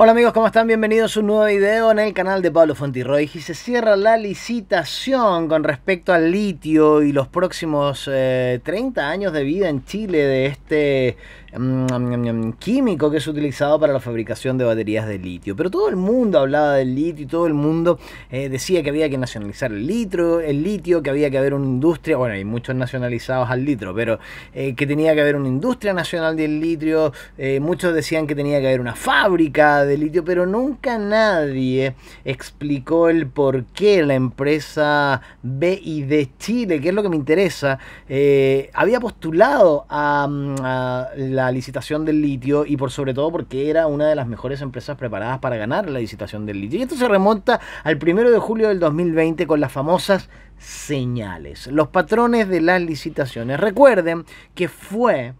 Hola amigos, ¿cómo están? Bienvenidos a un nuevo video en el canal de Pablo Fontirroy y se cierra la licitación con respecto al litio y los próximos 30 eh, años de vida en Chile de este mm, mm, mm, químico que es utilizado para la fabricación de baterías de litio. Pero todo el mundo hablaba del litio y todo el mundo eh, decía que había que nacionalizar el litro, el litio, que había que haber una industria, bueno, hay muchos nacionalizados al litro, pero eh, que tenía que haber una industria nacional del litio, muchos decían que tenía que haber una fábrica de litio, pero nunca nadie explicó el por qué la empresa BID Chile, que es lo que me interesa, eh, había postulado a, mm, a, la licitación del litio y por sobre todo porque era una de las mejores empresas preparadas para ganar la licitación del litio. Y esto se remonta al primero de julio del 2020 con las famosas señales, los patrones de las licitaciones. Recuerden que fue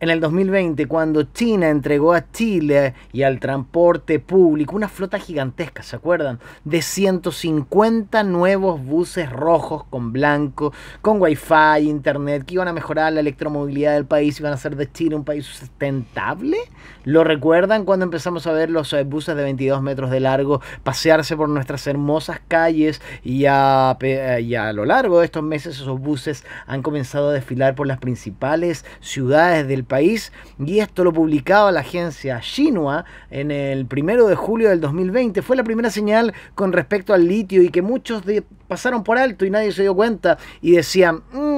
en el 2020, cuando China entregó a Chile y al transporte público una flota gigantesca, ¿se acuerdan? De 150 nuevos buses rojos con blanco, con wifi, internet, que iban a mejorar la electromovilidad del país, y iban a hacer de Chile un país sustentable. ¿Lo recuerdan cuando empezamos a ver los eh, buses de 22 metros de largo pasearse por nuestras hermosas calles y a, eh, a lo largo de estos meses esos buses han comenzado a desfilar por las principales ciudades del país y esto lo publicaba la agencia Xinhua en el primero de julio del 2020. Fue la primera señal con respecto al litio y que muchos pasaron por alto y nadie se dio cuenta y decían... Mm,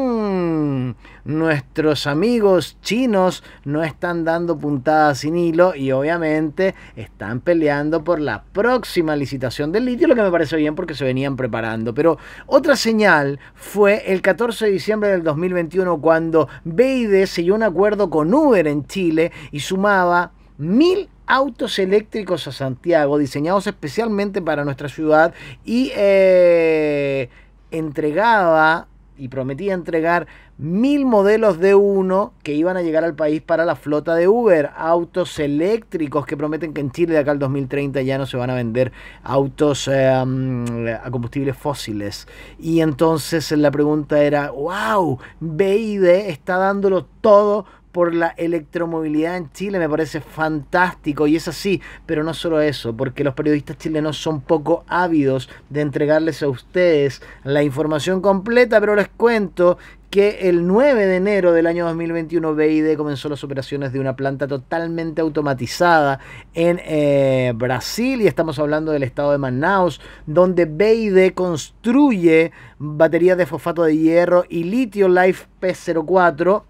nuestros amigos chinos no están dando puntadas sin hilo y obviamente están peleando por la próxima licitación del litio, lo que me parece bien porque se venían preparando. Pero otra señal fue el 14 de diciembre del 2021 cuando BID selló un acuerdo con Uber en Chile y sumaba mil autos eléctricos a Santiago diseñados especialmente para nuestra ciudad y eh, entregaba y prometía entregar mil modelos de uno que iban a llegar al país para la flota de Uber. Autos eléctricos que prometen que en Chile de acá al 2030 ya no se van a vender autos em, a combustibles fósiles. Y entonces la pregunta era, wow, BID está dándolo todo por la electromovilidad en Chile me parece fantástico y es así, pero no solo eso, porque los periodistas chilenos son poco ávidos de entregarles a ustedes la información completa, pero les cuento que el 9 de enero del año 2021 BID comenzó las operaciones de una planta totalmente automatizada en eh, Brasil y estamos hablando del estado de Manaus, donde BID construye baterías de fosfato de hierro y litio Life P04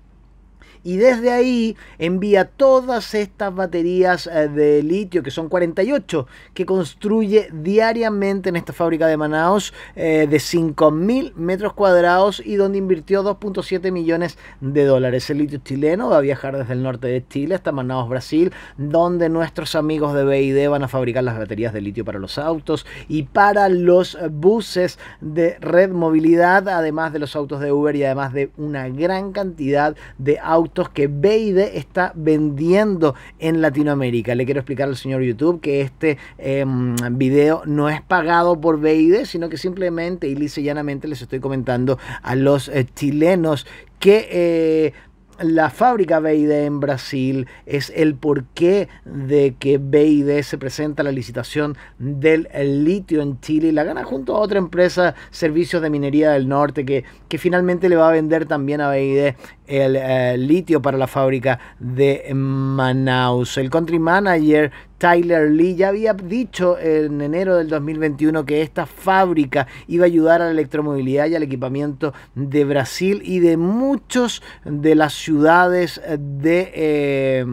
y desde ahí envía todas estas baterías eh, de litio, que son 48, que construye diariamente en esta fábrica de Manaus eh, de 5.000 metros cuadrados y donde invirtió 2.7 millones de dólares. El litio chileno va a viajar desde el norte de Chile hasta Manaus, Brasil, donde nuestros amigos de BID van a fabricar las baterías de litio para los autos y para los buses de red movilidad, además de los autos de Uber y además de una gran cantidad de autos autos que Beide está vendiendo en Latinoamérica. Le quiero explicar al señor YouTube que este em, video no es pagado por Beide, sino que simplemente y lisa y llanamente les estoy comentando a los eh, chilenos que eh, la fábrica Beide en Brasil es el porqué de que Beide se presenta la licitación del litio en Chile y la gana junto a otra empresa, Servicios de Minería del Norte, que, que finalmente le va a vender también a Beide el eh, litio para la fábrica de Manaus. El country manager Tyler Lee ya había dicho en enero del 2021 que esta fábrica iba a ayudar a la electromovilidad y al equipamiento de Brasil y de muchos de las ciudades de... Eh,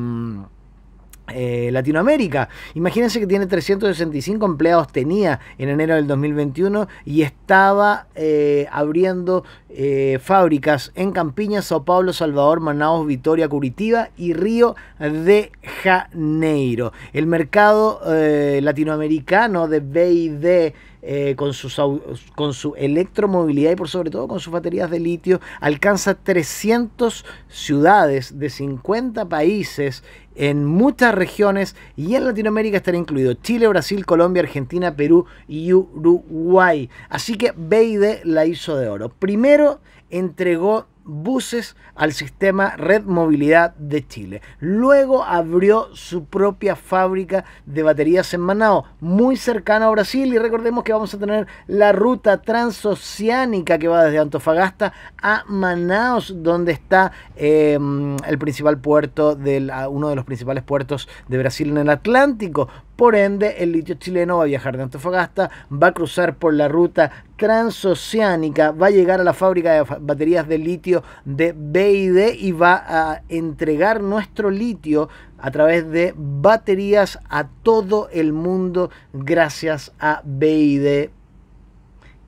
eh, Latinoamérica. Imagínense que tiene 365 empleados, tenía en enero del 2021 y estaba eh, abriendo eh, fábricas en Campiña, Sao Paulo, Salvador, Manaus, Vitoria, Curitiba y Río de Janeiro. El mercado latinoamericano de BID eh, con, sus, con su electromovilidad y por sobre todo con sus baterías de litio, alcanza 300 ciudades de 50 países en muchas regiones y en Latinoamérica estará incluido Chile, Brasil, Colombia, Argentina, Perú y Uruguay. Así que Beide la hizo de oro. Primero entregó buses al sistema Red Movilidad de Chile. Luego abrió su propia fábrica de baterías en Manao, muy cercana a Brasil. Y recordemos que vamos a tener la ruta transoceánica que va desde Antofagasta a Manaus, donde está em, el principal puerto, del, uno de los principales puertos de Brasil en el Atlántico. Por ende, el litio chileno va a viajar de Antofagasta, va a cruzar por la ruta transoceánica, va a llegar a la fábrica de baterías de litio de BID y va a entregar nuestro litio a través de baterías a todo el mundo gracias a BID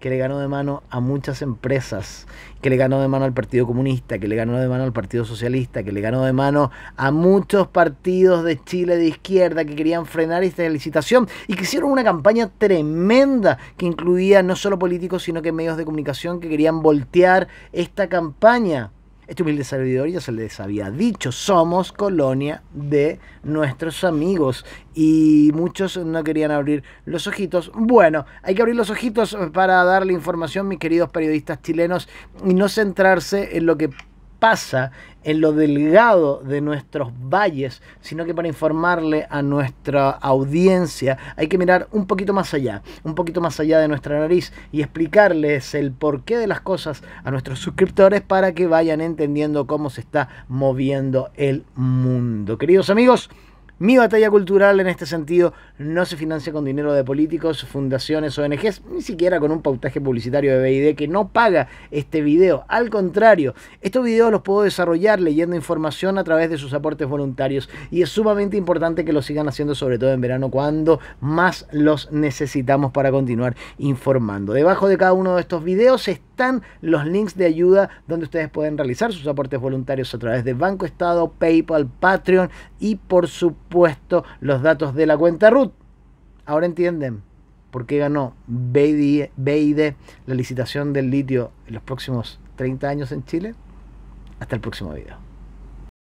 que le ganó de mano a muchas empresas, que le ganó de mano al Partido Comunista, que le ganó de mano al Partido Socialista, que le ganó de mano a muchos partidos de Chile de izquierda que querían frenar esta licitación y que hicieron una campaña tremenda que incluía no solo políticos, sino que medios de comunicación que querían voltear esta campaña. Este humilde servidor ya se les había dicho, somos colonia de nuestros amigos y muchos no querían abrir los ojitos. Bueno, hay que abrir los ojitos para darle información, mis queridos periodistas chilenos, y no centrarse en lo que pasa en lo delgado de nuestros valles, sino que para informarle a nuestra audiencia hay que mirar un poquito más allá, un poquito más allá de nuestra nariz y explicarles el porqué de las cosas a nuestros suscriptores para que vayan entendiendo cómo se está moviendo el mundo. Queridos amigos, mi batalla cultural en este sentido no se financia con dinero de políticos, fundaciones, ONGs, ni siquiera con un pautaje publicitario de BID que no paga este video. Al contrario, estos videos los puedo desarrollar leyendo información a través de sus aportes voluntarios y es sumamente importante que lo sigan haciendo, sobre todo en verano, cuando más los necesitamos para continuar informando. Debajo de cada uno de estos videos está los links de ayuda donde ustedes pueden realizar sus aportes voluntarios a través de Banco Estado, PayPal, Patreon y por supuesto los datos de la cuenta RUT. Ahora entienden por qué ganó BID la licitación del litio en los próximos 30 años en Chile. Hasta el próximo video.